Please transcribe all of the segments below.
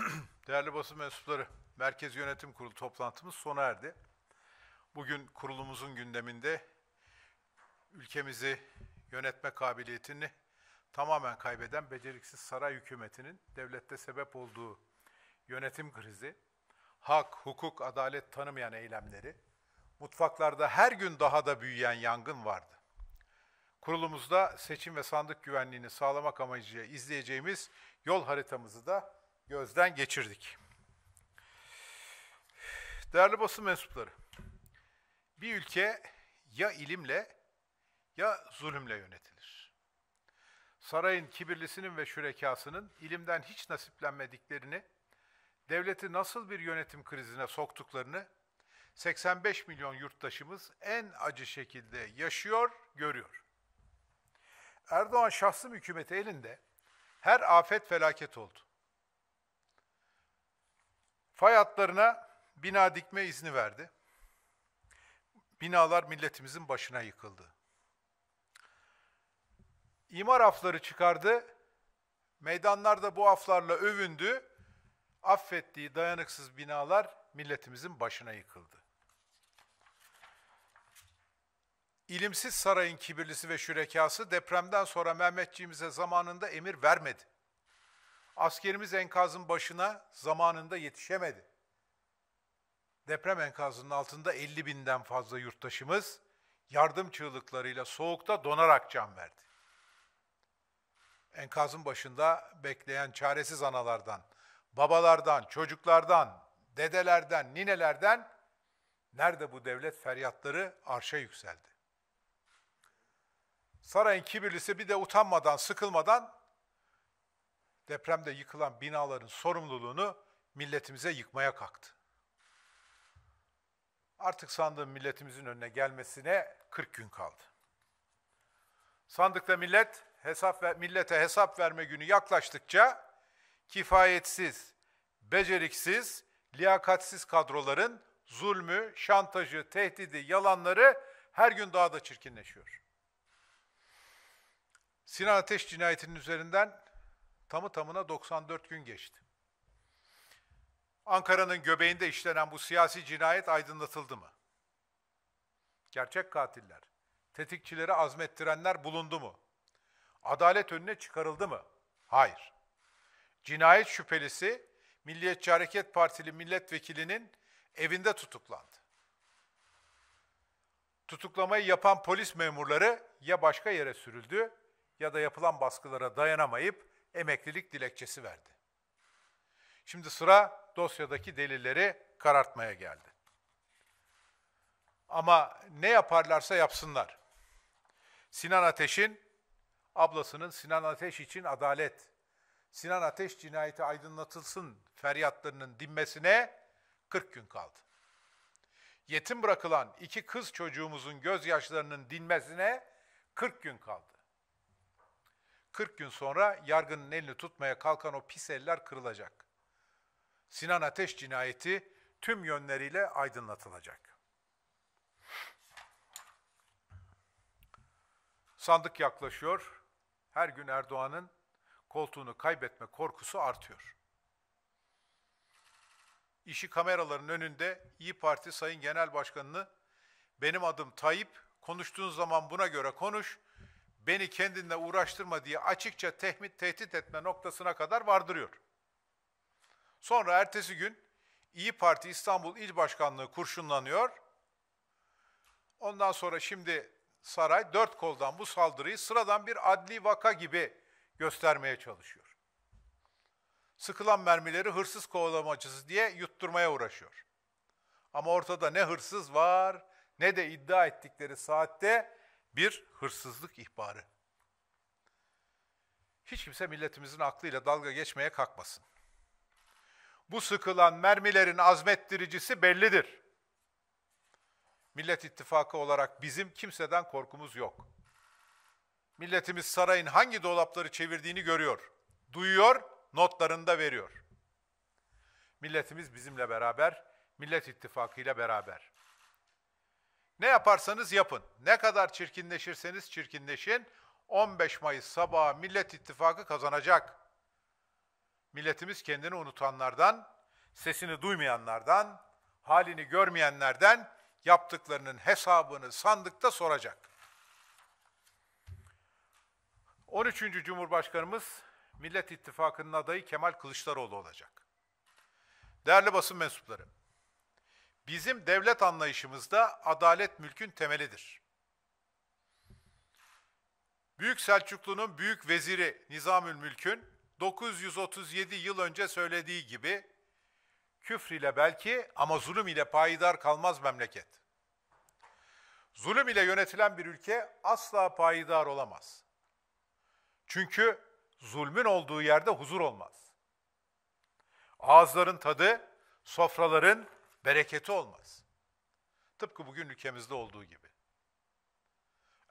Değerli basın mensupları, Merkez Yönetim Kurulu toplantımız sona erdi. Bugün kurulumuzun gündeminde ülkemizi yönetme kabiliyetini tamamen kaybeden beceriksiz saray hükümetinin devlette sebep olduğu yönetim krizi, hak, hukuk, adalet tanımayan eylemleri, mutfaklarda her gün daha da büyüyen yangın vardı. Kurulumuzda seçim ve sandık güvenliğini sağlamak amacıyla izleyeceğimiz yol haritamızı da gözden geçirdik. Değerli basın mensupları, bir ülke ya ilimle ya zulümle yönetilir. Sarayın kibirlisinin ve şürekasının ilimden hiç nasiplenmediklerini, devleti nasıl bir yönetim krizine soktuklarını 85 milyon yurttaşımız en acı şekilde yaşıyor, görüyor. Erdoğan şahsım hükümeti elinde her afet felaket oldu. Fay hatlarına bina dikme izni verdi. Binalar milletimizin başına yıkıldı. İmar afları çıkardı. Meydanlarda bu aflarla övündü. Affettiği dayanıksız binalar milletimizin başına yıkıldı. İlimsiz sarayın kibirlisi ve şürekası depremden sonra Mehmetçiğimize zamanında emir vermedi. Askerimiz enkazın başına zamanında yetişemedi. Deprem enkazının altında 50 binden fazla yurttaşımız yardım çığlıklarıyla soğukta donarak can verdi. Enkazın başında bekleyen çaresiz analardan, babalardan, çocuklardan, dedelerden, ninelerden nerede bu devlet feryatları arşa yükseldi. Sarayın kibirlisi bir de utanmadan, sıkılmadan depremde yıkılan binaların sorumluluğunu milletimize yıkmaya kalktı. Artık sandığın milletimizin önüne gelmesine 40 gün kaldı. Sandıkta millet hesap ve millete hesap verme günü yaklaştıkça kifayetsiz, beceriksiz, liyakatsiz kadroların zulmü, şantajı, tehdidi, yalanları her gün daha da çirkinleşiyor. Sinan Ateş cinayetinin üzerinden Tamı tamına 94 gün geçti. Ankara'nın göbeğinde işlenen bu siyasi cinayet aydınlatıldı mı? Gerçek katiller, tetikçileri azmettirenler bulundu mu? Adalet önüne çıkarıldı mı? Hayır. Cinayet şüphelisi Milliyetçi Hareket Partili milletvekilinin evinde tutuklandı. Tutuklamayı yapan polis memurları ya başka yere sürüldü ya da yapılan baskılara dayanamayıp emeklilik dilekçesi verdi. Şimdi sıra dosyadaki delilleri karartmaya geldi. Ama ne yaparlarsa yapsınlar. Sinan Ateş'in ablasının Sinan Ateş için adalet, Sinan Ateş cinayeti aydınlatılsın feryatlarının dinmesine 40 gün kaldı. Yetim bırakılan iki kız çocuğumuzun gözyaşlarının dinmesine 40 gün kaldı. 40 gün sonra yargının elini tutmaya kalkan o pis eller kırılacak. Sinan Ateş cinayeti tüm yönleriyle aydınlatılacak. Sandık yaklaşıyor. Her gün Erdoğan'ın koltuğunu kaybetme korkusu artıyor. İşi kameraların önünde İyi Parti Sayın Genel Başkanı'nı benim adım Tayyip, konuştuğun zaman buna göre konuş, beni kendinle uğraştırma diye açıkça tehmit, tehdit etme noktasına kadar vardırıyor. Sonra ertesi gün İyi Parti İstanbul İl Başkanlığı kurşunlanıyor. Ondan sonra şimdi saray dört koldan bu saldırıyı sıradan bir adli vaka gibi göstermeye çalışıyor. Sıkılan mermileri hırsız kovalamacısı diye yutturmaya uğraşıyor. Ama ortada ne hırsız var ne de iddia ettikleri saatte bir, hırsızlık ihbarı. Hiç kimse milletimizin aklıyla dalga geçmeye kalkmasın. Bu sıkılan mermilerin azmettiricisi bellidir. Millet İttifakı olarak bizim kimseden korkumuz yok. Milletimiz sarayın hangi dolapları çevirdiğini görüyor, duyuyor, notlarında veriyor. Milletimiz bizimle beraber, Millet İttifakı ile beraber. Ne yaparsanız yapın. Ne kadar çirkinleşirseniz çirkinleşin. 15 Mayıs sabahı Millet İttifakı kazanacak. Milletimiz kendini unutanlardan, sesini duymayanlardan, halini görmeyenlerden yaptıklarının hesabını sandıkta soracak. 13. Cumhurbaşkanımız Millet İttifakı'nın adayı Kemal Kılıçdaroğlu olacak. Değerli basın mensupları, Bizim devlet anlayışımızda adalet mülkün temelidir. Büyük Selçuklu'nun büyük veziri Nizamül Mülk'ün 937 yıl önce söylediği gibi küfr ile belki ama zulüm ile payidar kalmaz memleket. Zulüm ile yönetilen bir ülke asla payidar olamaz. Çünkü zulmün olduğu yerde huzur olmaz. Ağızların tadı, sofraların bereketi olmaz. Tıpkı bugün ülkemizde olduğu gibi.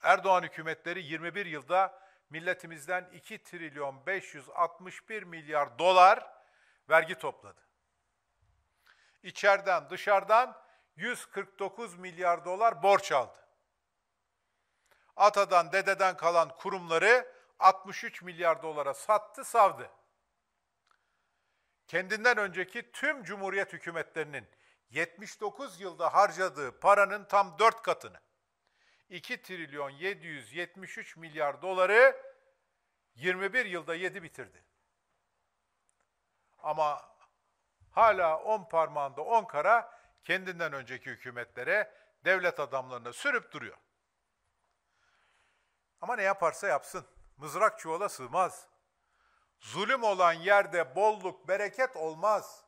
Erdoğan hükümetleri 21 yılda milletimizden 2 trilyon 561 milyar dolar vergi topladı. İçeriden dışarıdan 149 milyar dolar borç aldı. Atadan dededen kalan kurumları 63 milyar dolara sattı savdı. Kendinden önceki tüm cumhuriyet hükümetlerinin 79 yılda harcadığı paranın tam 4 katını 2 trilyon 773 milyar doları 21 yılda yedi bitirdi. Ama hala 10 parmağında 10 kara kendinden önceki hükümetlere, devlet adamlarına sürüp duruyor. Ama ne yaparsa yapsın. Mızrak çuvala sığmaz. Zulüm olan yerde bolluk, bereket olmaz.''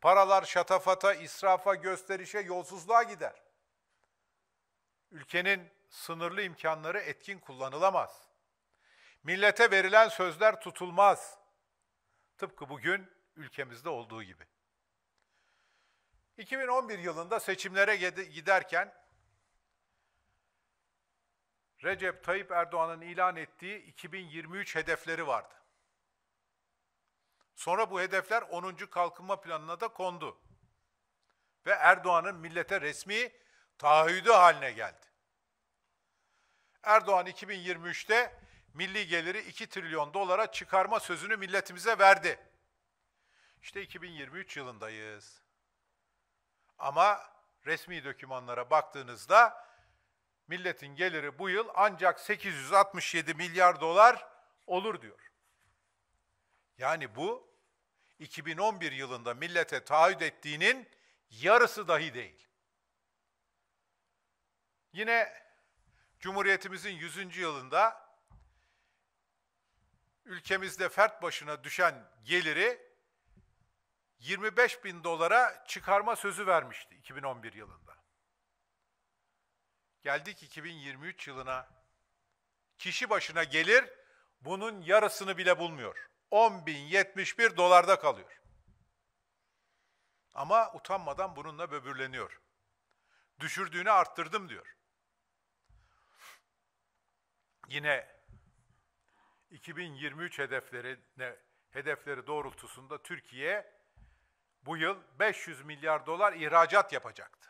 Paralar şatafata, israfa, gösterişe, yolsuzluğa gider. Ülkenin sınırlı imkanları etkin kullanılamaz. Millete verilen sözler tutulmaz. Tıpkı bugün ülkemizde olduğu gibi. 2011 yılında seçimlere giderken Recep Tayyip Erdoğan'ın ilan ettiği 2023 hedefleri vardı. Sonra bu hedefler 10. Kalkınma Planı'na da kondu. Ve Erdoğan'ın millete resmi taahhüdü haline geldi. Erdoğan 2023'te milli geliri 2 trilyon dolara çıkarma sözünü milletimize verdi. İşte 2023 yılındayız. Ama resmi dokümanlara baktığınızda milletin geliri bu yıl ancak 867 milyar dolar olur diyor. Yani bu 2011 yılında millete taahhüt ettiğinin yarısı dahi değil. Yine Cumhuriyetimizin 100. yılında ülkemizde fert başına düşen geliri 25 bin dolara çıkarma sözü vermişti 2011 yılında. Geldik 2023 yılına. Kişi başına gelir bunun yarısını bile bulmuyor. 10.071 dolarda kalıyor. Ama utanmadan bununla böbürleniyor. Düşürdüğünü arttırdım diyor. Yine 2023 hedeflerine hedefleri doğrultusunda Türkiye bu yıl 500 milyar dolar ihracat yapacaktı.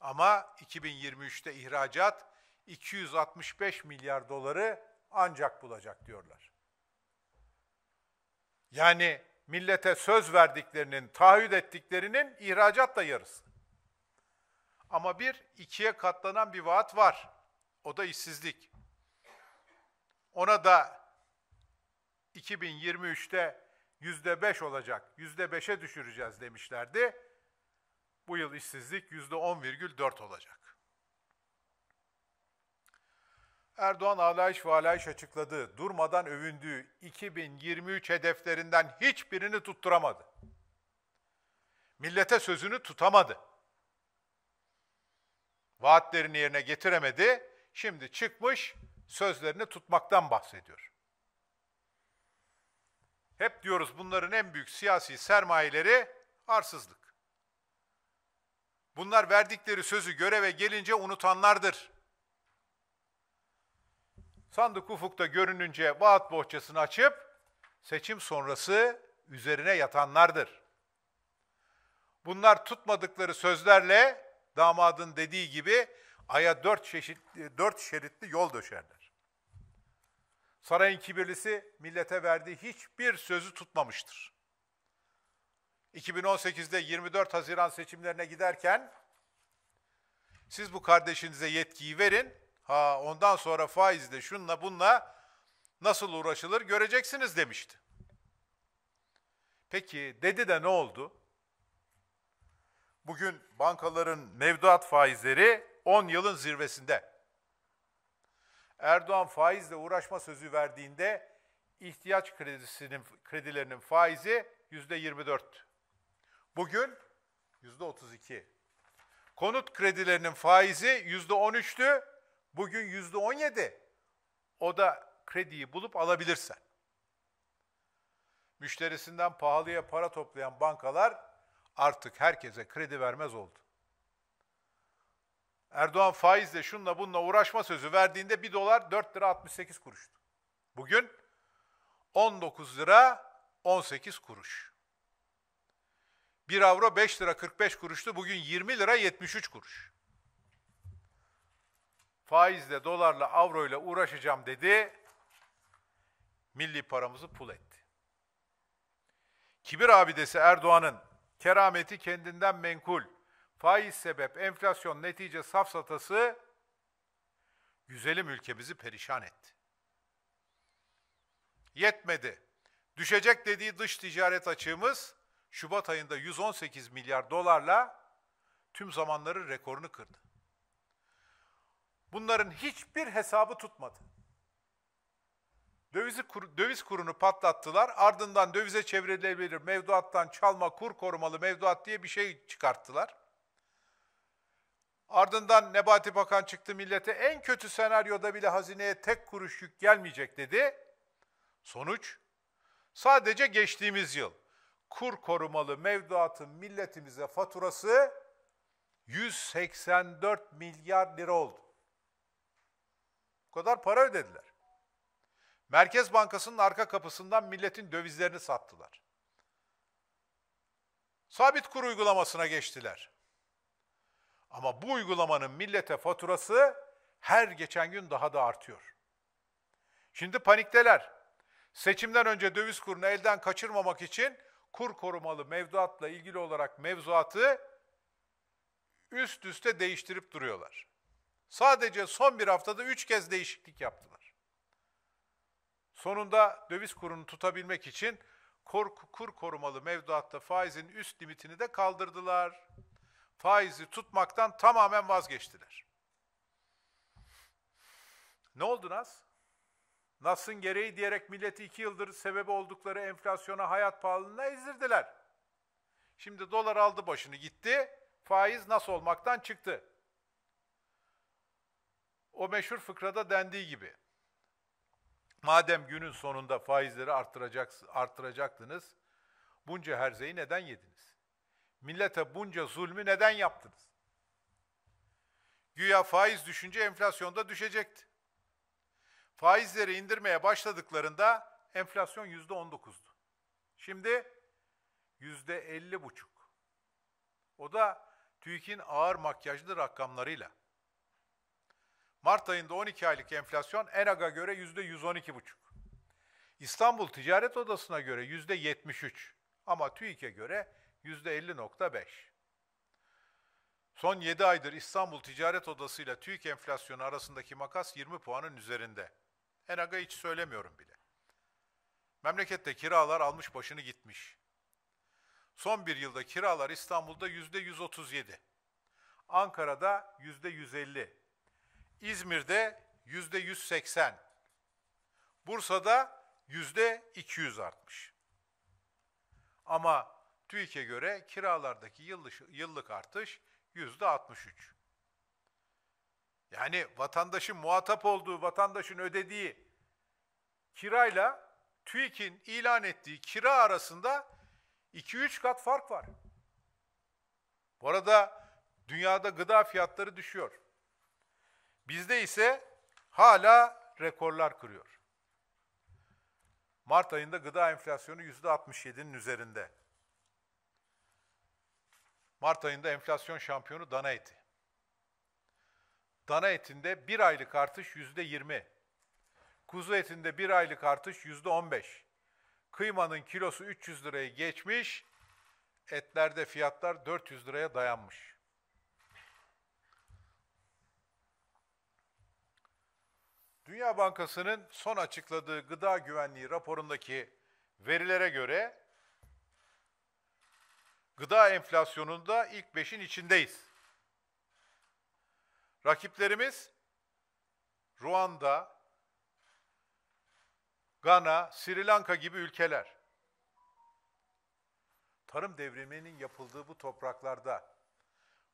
Ama 2023'te ihracat 265 milyar doları ancak bulacak diyorlar. Yani millete söz verdiklerinin, taahhüt ettiklerinin ihracat da yarısı. Ama bir, ikiye katlanan bir vaat var. O da işsizlik. Ona da 2023'te yüzde beş olacak, yüzde beşe düşüreceğiz demişlerdi. Bu yıl işsizlik yüzde on virgül dört olacak. Erdoğan alayış ve alayış açıkladı. Durmadan övündüğü 2023 hedeflerinden hiçbirini tutturamadı. Millete sözünü tutamadı. Vaatlerini yerine getiremedi. Şimdi çıkmış sözlerini tutmaktan bahsediyor. Hep diyoruz bunların en büyük siyasi sermayeleri arsızlık. Bunlar verdikleri sözü göreve gelince unutanlardır sandık ufukta görününce vaat bohçasını açıp seçim sonrası üzerine yatanlardır. Bunlar tutmadıkları sözlerle damadın dediği gibi aya dört, şeşit, dört şeritli yol döşerler. Sarayın kibirlisi millete verdiği hiçbir sözü tutmamıştır. 2018'de 24 Haziran seçimlerine giderken siz bu kardeşinize yetkiyi verin, Ha ondan sonra faizle şunla bunla nasıl uğraşılır göreceksiniz demişti. Peki dedi de ne oldu? Bugün bankaların mevduat faizleri 10 yılın zirvesinde. Erdoğan faizle uğraşma sözü verdiğinde ihtiyaç kredisinin kredilerinin faizi yüzde 24. Bugün yüzde 32. Konut kredilerinin faizi yüzde 13'tü. Bugün yüzde on yedi. O da krediyi bulup alabilirsen. Müşterisinden pahalıya para toplayan bankalar artık herkese kredi vermez oldu. Erdoğan faizle şunla bununla uğraşma sözü verdiğinde 1 dolar 4 lira 68 kuruştu. Bugün 19 lira 18 kuruş. 1 avro 5 lira 45 kuruştu. Bugün 20 lira 73 kuruş faizle, dolarla, avroyla uğraşacağım dedi. Milli paramızı pul etti. Kibir abidesi Erdoğan'ın kerameti kendinden menkul, faiz sebep, enflasyon netice safsatası güzelim ülkemizi perişan etti. Yetmedi. Düşecek dediği dış ticaret açığımız Şubat ayında 118 milyar dolarla tüm zamanların rekorunu kırdı. Bunların hiçbir hesabı tutmadı. Dövizi, kur, döviz kurunu patlattılar. Ardından dövize çevrilebilir mevduattan çalma kur korumalı mevduat diye bir şey çıkarttılar. Ardından Nebati Bakan çıktı millete en kötü senaryoda bile hazineye tek kuruş yük gelmeyecek dedi. Sonuç sadece geçtiğimiz yıl kur korumalı mevduatın milletimize faturası 184 milyar lira oldu kadar para ödediler. Merkez Bankası'nın arka kapısından milletin dövizlerini sattılar. Sabit kur uygulamasına geçtiler. Ama bu uygulamanın millete faturası her geçen gün daha da artıyor. Şimdi panikteler. Seçimden önce döviz kurunu elden kaçırmamak için kur korumalı mevduatla ilgili olarak mevzuatı üst üste değiştirip duruyorlar. Sadece son bir haftada üç kez değişiklik yaptılar. Sonunda döviz kurunu tutabilmek için kur, kur korumalı mevduatta faizin üst limitini de kaldırdılar. Faizi tutmaktan tamamen vazgeçtiler. Ne oldu Nas? Nas'ın gereği diyerek milleti iki yıldır sebebi oldukları enflasyona, hayat pahalılığına ezdirdiler. Şimdi dolar aldı başını gitti, faiz nasıl olmaktan çıktı o meşhur fıkrada dendiği gibi. Madem günün sonunda faizleri arttıracak, arttıracaktınız, bunca herzeyi neden yediniz? Millete bunca zulmü neden yaptınız? Güya faiz düşünce enflasyonda düşecekti. Faizleri indirmeye başladıklarında enflasyon yüzde on dokuzdu. Şimdi yüzde elli buçuk. O da TÜİK'in ağır makyajlı rakamlarıyla. Mart ayında 12 aylık enflasyon ENAG'a göre %112,5. İstanbul Ticaret Odası'na göre %73 ama TÜİK'e göre %50.5. Son 7 aydır İstanbul Ticaret Odası ile TÜİK enflasyonu arasındaki makas 20 puanın üzerinde. ENAG'a hiç söylemiyorum bile. Memlekette kiralar almış başını gitmiş. Son bir yılda kiralar İstanbul'da yüzde 137, Ankara'da yüzde 150, İzmir'de yüzde 180, Bursa'da yüzde 200 artmış. Ama TÜİK'e göre kiralardaki yıllık, artış yüzde 63. Yani vatandaşın muhatap olduğu, vatandaşın ödediği kirayla TÜİK'in ilan ettiği kira arasında 2-3 kat fark var. Bu arada dünyada gıda fiyatları düşüyor. Bizde ise hala rekorlar kırıyor. Mart ayında gıda enflasyonu %67'nin üzerinde. Mart ayında enflasyon şampiyonu dana eti. Dana etinde bir aylık artış yüzde yirmi. Kuzu etinde bir aylık artış yüzde on beş. Kıymanın kilosu 300 lirayı geçmiş, etlerde fiyatlar 400 liraya dayanmış. Dünya Bankası'nın son açıkladığı gıda güvenliği raporundaki verilere göre gıda enflasyonunda ilk beşin içindeyiz. Rakiplerimiz Ruanda, Gana, Sri Lanka gibi ülkeler. Tarım devriminin yapıldığı bu topraklarda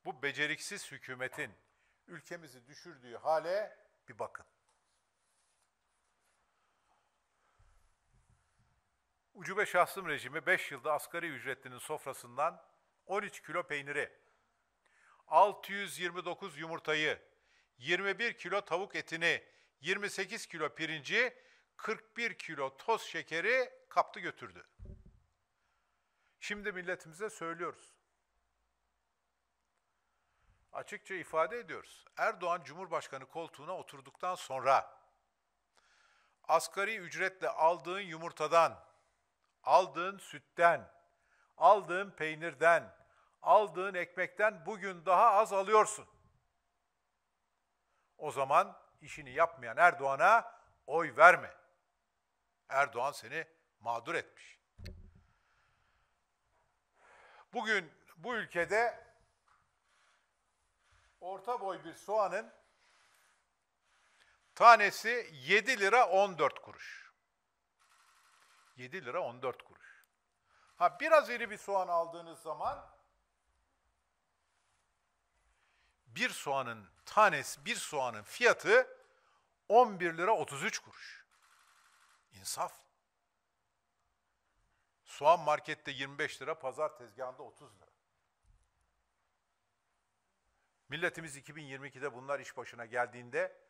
bu beceriksiz hükümetin ülkemizi düşürdüğü hale bir bakın. Ucube şahsım rejimi 5 yılda asgari ücretlinin sofrasından 13 kilo peyniri, 629 yumurtayı, 21 kilo tavuk etini, 28 kilo pirinci, 41 kilo toz şekeri kaptı götürdü. Şimdi milletimize söylüyoruz. Açıkça ifade ediyoruz. Erdoğan Cumhurbaşkanı koltuğuna oturduktan sonra asgari ücretle aldığın yumurtadan aldığın sütten, aldığın peynirden, aldığın ekmekten bugün daha az alıyorsun. O zaman işini yapmayan Erdoğan'a oy verme. Erdoğan seni mağdur etmiş. Bugün bu ülkede orta boy bir soğanın tanesi 7 lira 14 kuruş. 7 lira 14 kuruş. Ha biraz iri bir soğan aldığınız zaman bir soğanın tanesi, bir soğanın fiyatı 11 lira 33 kuruş. İnsaf. Soğan markette 25 lira, pazar tezgahında 30 lira. Milletimiz 2022'de bunlar iş başına geldiğinde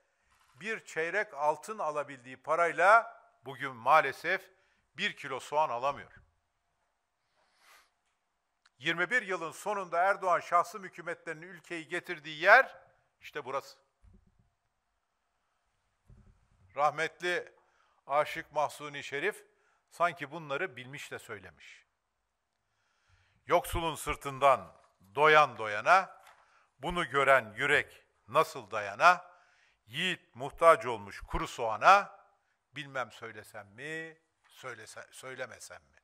bir çeyrek altın alabildiği parayla bugün maalesef bir kilo soğan alamıyor. 21 yılın sonunda Erdoğan şahsım hükümetlerinin ülkeyi getirdiği yer işte burası. Rahmetli Aşık Mahsuni Şerif sanki bunları bilmiş de söylemiş. Yoksulun sırtından doyan doyana, bunu gören yürek nasıl dayana, yiğit muhtaç olmuş kuru soğana, bilmem söylesem mi, Söylese, söylemesem mi?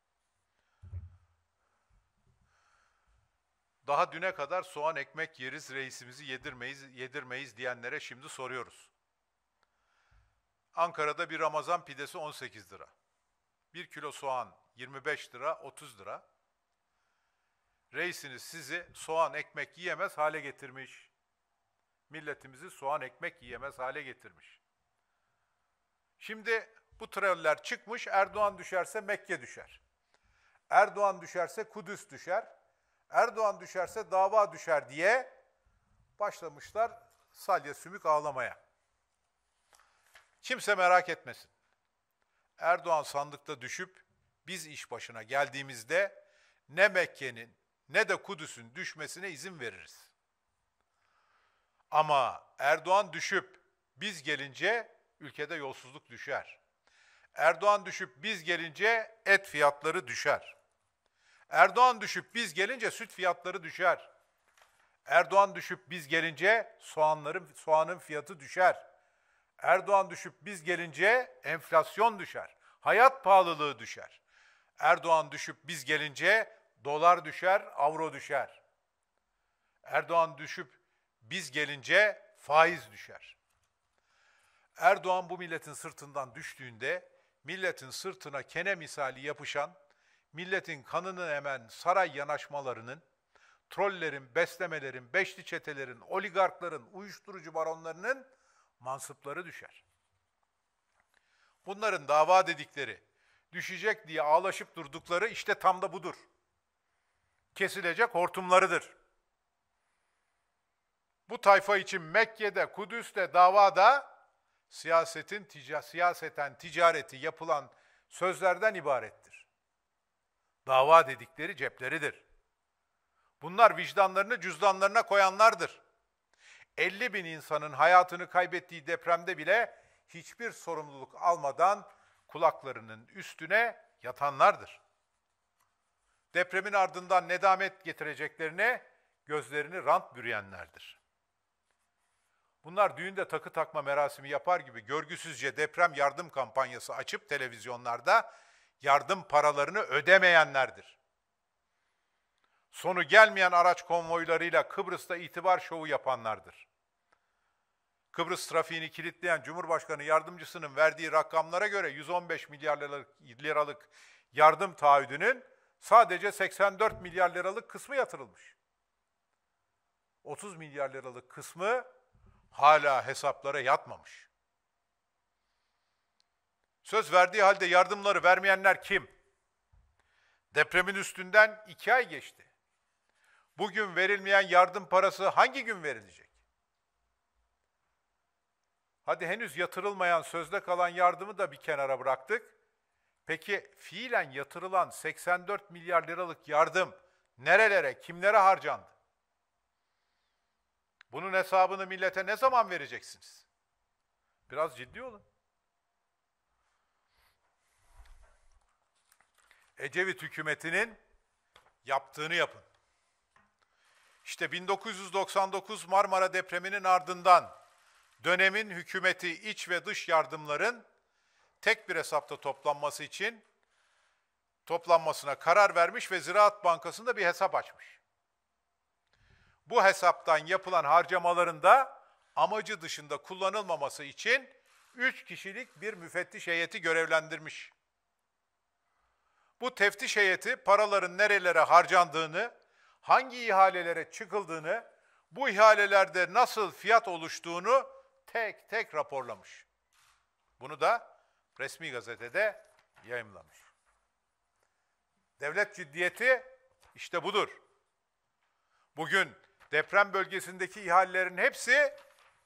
Daha düne kadar soğan ekmek yeriz, reisimizi yedirmeyiz, yedirmeyiz diyenlere şimdi soruyoruz. Ankara'da bir Ramazan pidesi 18 lira. bir kilo soğan 25 lira, 30 lira. Reisiniz sizi soğan ekmek yiyemez hale getirmiş. Milletimizi soğan ekmek yiyemez hale getirmiş. Şimdi bu troller çıkmış. Erdoğan düşerse Mekke düşer. Erdoğan düşerse Kudüs düşer. Erdoğan düşerse dava düşer diye başlamışlar salya sümük ağlamaya. Kimse merak etmesin. Erdoğan sandıkta düşüp biz iş başına geldiğimizde ne Mekke'nin ne de Kudüs'ün düşmesine izin veririz. Ama Erdoğan düşüp biz gelince ülkede yolsuzluk düşer. Erdoğan düşüp biz gelince et fiyatları düşer. Erdoğan düşüp biz gelince süt fiyatları düşer. Erdoğan düşüp biz gelince soğanların soğanın fiyatı düşer. Erdoğan düşüp biz gelince enflasyon düşer. Hayat pahalılığı düşer. Erdoğan düşüp biz gelince dolar düşer, avro düşer. Erdoğan düşüp biz gelince faiz düşer. Erdoğan bu milletin sırtından düştüğünde milletin sırtına kene misali yapışan, milletin kanını emen saray yanaşmalarının, trollerin, beslemelerin, beşli çetelerin, oligarkların, uyuşturucu baronlarının mansıpları düşer. Bunların dava dedikleri, düşecek diye ağlaşıp durdukları işte tam da budur. Kesilecek hortumlarıdır. Bu tayfa için Mekke'de, Kudüs'te, davada siyasetin tica siyaseten ticareti yapılan sözlerden ibarettir. Dava dedikleri cepleridir. Bunlar vicdanlarını cüzdanlarına koyanlardır. 50 bin insanın hayatını kaybettiği depremde bile hiçbir sorumluluk almadan kulaklarının üstüne yatanlardır. Depremin ardından nedamet getireceklerine gözlerini rant bürüyenlerdir. Bunlar düğünde takı takma merasimi yapar gibi görgüsüzce deprem yardım kampanyası açıp televizyonlarda yardım paralarını ödemeyenlerdir. Sonu gelmeyen araç konvoylarıyla Kıbrıs'ta itibar şovu yapanlardır. Kıbrıs trafiğini kilitleyen Cumhurbaşkanı yardımcısının verdiği rakamlara göre 115 milyar liralık yardım taahhüdünün sadece 84 milyar liralık kısmı yatırılmış. 30 milyar liralık kısmı hala hesaplara yatmamış. Söz verdiği halde yardımları vermeyenler kim? Depremin üstünden iki ay geçti. Bugün verilmeyen yardım parası hangi gün verilecek? Hadi henüz yatırılmayan sözde kalan yardımı da bir kenara bıraktık. Peki fiilen yatırılan 84 milyar liralık yardım nerelere, kimlere harcandı? Bunun hesabını millete ne zaman vereceksiniz? Biraz ciddi olun. Ecevit hükümetinin yaptığını yapın. İşte 1999 Marmara depreminin ardından dönemin hükümeti iç ve dış yardımların tek bir hesapta toplanması için toplanmasına karar vermiş ve Ziraat Bankası'nda bir hesap açmış bu hesaptan yapılan harcamalarında amacı dışında kullanılmaması için üç kişilik bir müfettiş heyeti görevlendirmiş. Bu teftiş heyeti paraların nerelere harcandığını, hangi ihalelere çıkıldığını, bu ihalelerde nasıl fiyat oluştuğunu tek tek raporlamış. Bunu da resmi gazetede yayımlamış. Devlet ciddiyeti işte budur. Bugün deprem bölgesindeki ihalelerin hepsi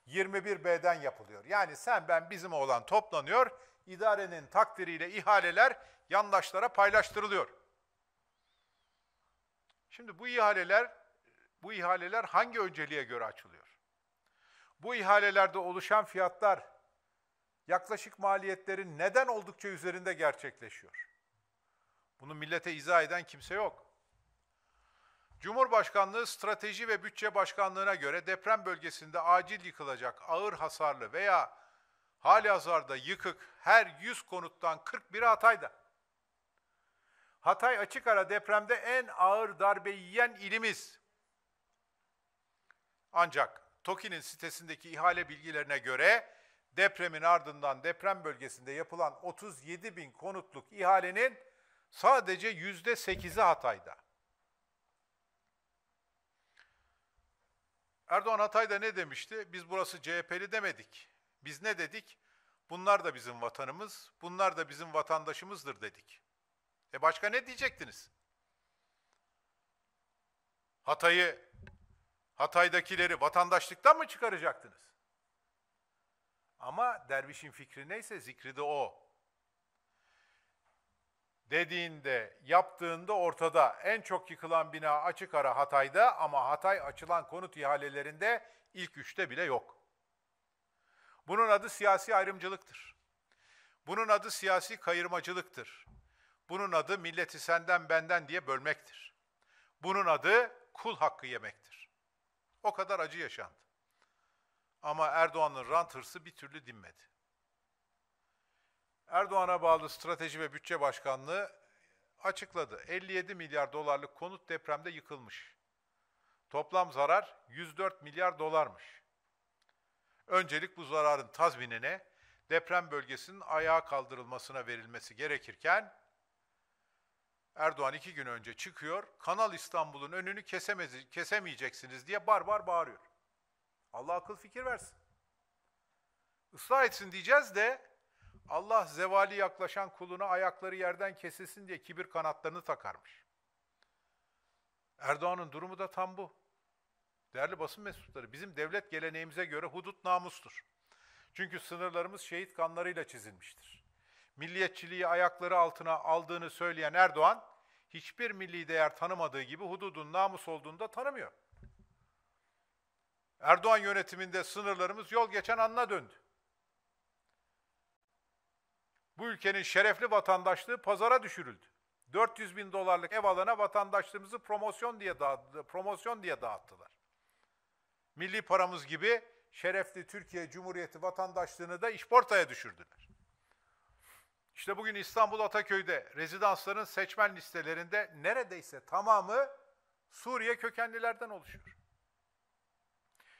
21B'den yapılıyor. Yani sen ben bizim olan toplanıyor, idarenin takdiriyle ihaleler yandaşlara paylaştırılıyor. Şimdi bu ihaleler bu ihaleler hangi önceliğe göre açılıyor? Bu ihalelerde oluşan fiyatlar yaklaşık maliyetlerin neden oldukça üzerinde gerçekleşiyor? Bunu millete izah eden kimse yok. Cumhurbaşkanlığı Strateji ve Bütçe Başkanlığı'na göre deprem bölgesinde acil yıkılacak ağır hasarlı veya hali hazarda yıkık her 100 konuttan 41 Hatay'da. Hatay açık ara depremde en ağır darbe yiyen ilimiz. Ancak TOKİ'nin sitesindeki ihale bilgilerine göre depremin ardından deprem bölgesinde yapılan 37 bin konutluk ihalenin sadece %8'i Hatay'da. Erdoğan Hatay'da ne demişti? Biz burası CHP'li demedik. Biz ne dedik? Bunlar da bizim vatanımız, bunlar da bizim vatandaşımızdır dedik. E başka ne diyecektiniz? Hatay'ı, Hatay'dakileri vatandaşlıktan mı çıkaracaktınız? Ama dervişin fikri neyse zikri de o dediğinde, yaptığında ortada. En çok yıkılan bina açık ara Hatay'da ama Hatay açılan konut ihalelerinde ilk üçte bile yok. Bunun adı siyasi ayrımcılıktır. Bunun adı siyasi kayırmacılıktır. Bunun adı milleti senden benden diye bölmektir. Bunun adı kul hakkı yemektir. O kadar acı yaşandı. Ama Erdoğan'ın rant hırsı bir türlü dinmedi. Erdoğan'a bağlı Strateji ve Bütçe Başkanlığı açıkladı. 57 milyar dolarlık konut depremde yıkılmış. Toplam zarar 104 milyar dolarmış. Öncelik bu zararın tazminine, deprem bölgesinin ayağa kaldırılmasına verilmesi gerekirken Erdoğan iki gün önce çıkıyor, Kanal İstanbul'un önünü kesemez, kesemeyeceksiniz diye bar bar bağırıyor. Allah akıl fikir versin. Islah etsin diyeceğiz de Allah zevali yaklaşan kulunu ayakları yerden kesilsin diye kibir kanatlarını takarmış. Erdoğan'ın durumu da tam bu. Değerli basın mensupları, bizim devlet geleneğimize göre hudut namustur. Çünkü sınırlarımız şehit kanlarıyla çizilmiştir. Milliyetçiliği ayakları altına aldığını söyleyen Erdoğan, hiçbir milli değer tanımadığı gibi hududun namus olduğunu da tanımıyor. Erdoğan yönetiminde sınırlarımız yol geçen anına döndü. Bu ülkenin şerefli vatandaşlığı pazara düşürüldü. 400 bin dolarlık ev alana vatandaşlığımızı promosyon diye dağıttı, promosyon diye dağıttılar. Milli paramız gibi şerefli Türkiye Cumhuriyeti vatandaşlığını da işportaya düşürdüler. İşte bugün İstanbul Ataköy'de rezidansların seçmen listelerinde neredeyse tamamı Suriye kökenlilerden oluşuyor.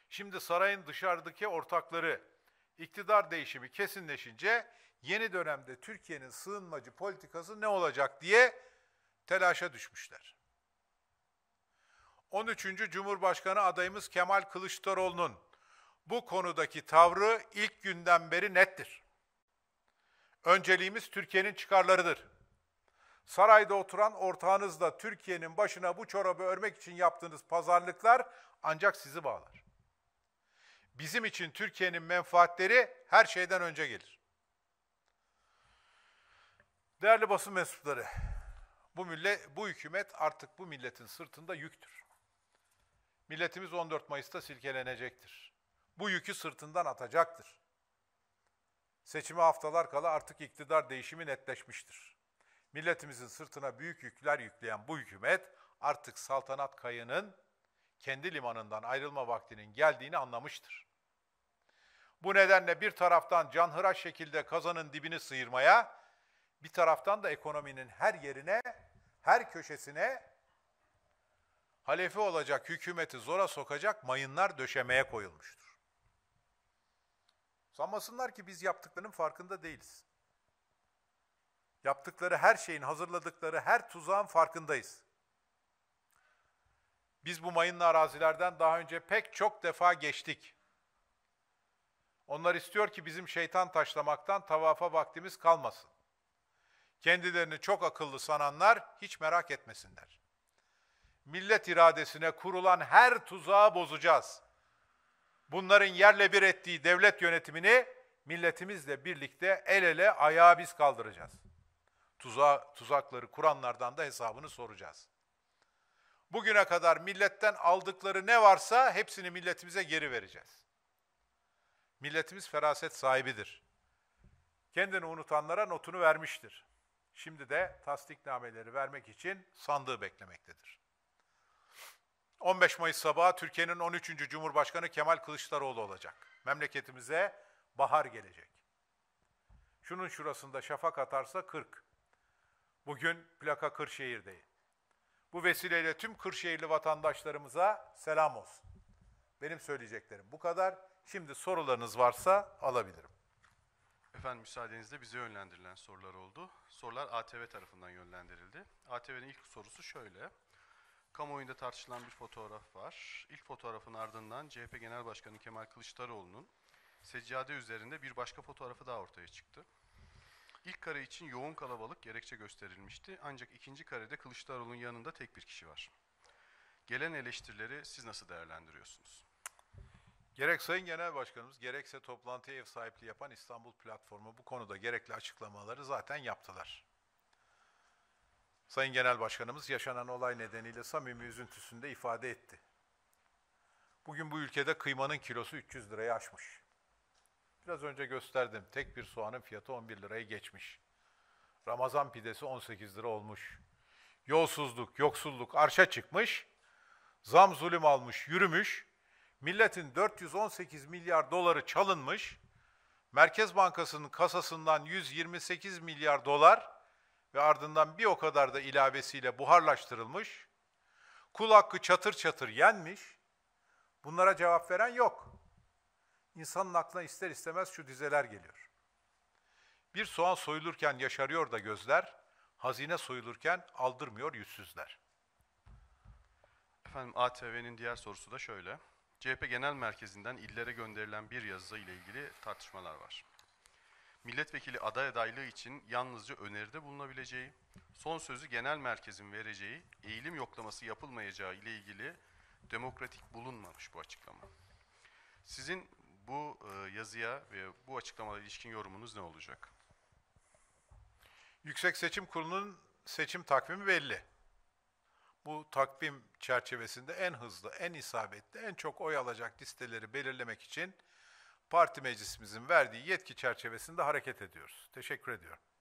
Şimdi sarayın dışarıdaki ortakları iktidar değişimi kesinleşince yeni dönemde Türkiye'nin sığınmacı politikası ne olacak diye telaşa düşmüşler. 13. Cumhurbaşkanı adayımız Kemal Kılıçdaroğlu'nun bu konudaki tavrı ilk günden beri nettir. Önceliğimiz Türkiye'nin çıkarlarıdır. Sarayda oturan ortağınızla Türkiye'nin başına bu çorabı örmek için yaptığınız pazarlıklar ancak sizi bağlar bizim için Türkiye'nin menfaatleri her şeyden önce gelir. Değerli basın mensupları, bu millet, bu hükümet artık bu milletin sırtında yüktür. Milletimiz 14 Mayıs'ta silkelenecektir. Bu yükü sırtından atacaktır. Seçime haftalar kala artık iktidar değişimi netleşmiştir. Milletimizin sırtına büyük yükler yükleyen bu hükümet artık saltanat kayının kendi limanından ayrılma vaktinin geldiğini anlamıştır. Bu nedenle bir taraftan canhıra şekilde kazanın dibini sıyırmaya, bir taraftan da ekonominin her yerine, her köşesine halefi olacak hükümeti zora sokacak mayınlar döşemeye koyulmuştur. Sanmasınlar ki biz yaptıklarının farkında değiliz. Yaptıkları her şeyin, hazırladıkları her tuzağın farkındayız. Biz bu mayınlı arazilerden daha önce pek çok defa geçtik. Onlar istiyor ki bizim şeytan taşlamaktan tavafa vaktimiz kalmasın. Kendilerini çok akıllı sananlar hiç merak etmesinler. Millet iradesine kurulan her tuzağı bozacağız. Bunların yerle bir ettiği devlet yönetimini milletimizle birlikte el ele ayağa biz kaldıracağız. Tuza, tuzakları kuranlardan da hesabını soracağız.'' bugüne kadar milletten aldıkları ne varsa hepsini milletimize geri vereceğiz. Milletimiz feraset sahibidir. Kendini unutanlara notunu vermiştir. Şimdi de tasdiknameleri vermek için sandığı beklemektedir. 15 Mayıs sabahı Türkiye'nin 13. Cumhurbaşkanı Kemal Kılıçdaroğlu olacak. Memleketimize bahar gelecek. Şunun şurasında şafak atarsa 40. Bugün plaka Kırşehir'deyim. Bu vesileyle tüm Kırşehirli vatandaşlarımıza selam olsun. Benim söyleyeceklerim bu kadar. Şimdi sorularınız varsa alabilirim. Efendim müsaadenizle bize yönlendirilen sorular oldu. Sorular ATV tarafından yönlendirildi. ATV'nin ilk sorusu şöyle. Kamuoyunda tartışılan bir fotoğraf var. İlk fotoğrafın ardından CHP Genel Başkanı Kemal Kılıçdaroğlu'nun seccade üzerinde bir başka fotoğrafı daha ortaya çıktı. İlk kare için yoğun kalabalık gerekçe gösterilmişti ancak ikinci karede Kılıçdaroğlu'nun yanında tek bir kişi var. Gelen eleştirileri siz nasıl değerlendiriyorsunuz? Gerek Sayın Genel Başkanımız gerekse toplantıya ev sahipliği yapan İstanbul Platformu bu konuda gerekli açıklamaları zaten yaptılar. Sayın Genel Başkanımız yaşanan olay nedeniyle samimi üzüntüsünde ifade etti. Bugün bu ülkede kıymanın kilosu 300 lirayı aşmış. Biraz önce gösterdim. Tek bir soğanın fiyatı 11 lirayı geçmiş. Ramazan pidesi 18 lira olmuş. Yolsuzluk, yoksulluk arşa çıkmış. Zam zulüm almış, yürümüş. Milletin 418 milyar doları çalınmış. Merkez Bankası'nın kasasından 128 milyar dolar ve ardından bir o kadar da ilavesiyle buharlaştırılmış. Kul hakkı çatır çatır yenmiş. Bunlara cevap veren yok. İnsanın aklına ister istemez şu dizeler geliyor. Bir soğan soyulurken yaşarıyor da gözler, hazine soyulurken aldırmıyor yüzsüzler. Efendim ATV'nin diğer sorusu da şöyle. CHP Genel Merkezi'nden illere gönderilen bir yazı ile ilgili tartışmalar var. Milletvekili aday adaylığı için yalnızca öneride bulunabileceği, son sözü genel merkezin vereceği, eğilim yoklaması yapılmayacağı ile ilgili demokratik bulunmamış bu açıklama. Sizin bu e, yazıya ve bu açıklamalara ilişkin yorumunuz ne olacak? Yüksek Seçim Kurulu'nun seçim takvimi belli. Bu takvim çerçevesinde en hızlı, en isabetli, en çok oy alacak listeleri belirlemek için parti meclisimizin verdiği yetki çerçevesinde hareket ediyoruz. Teşekkür ediyorum.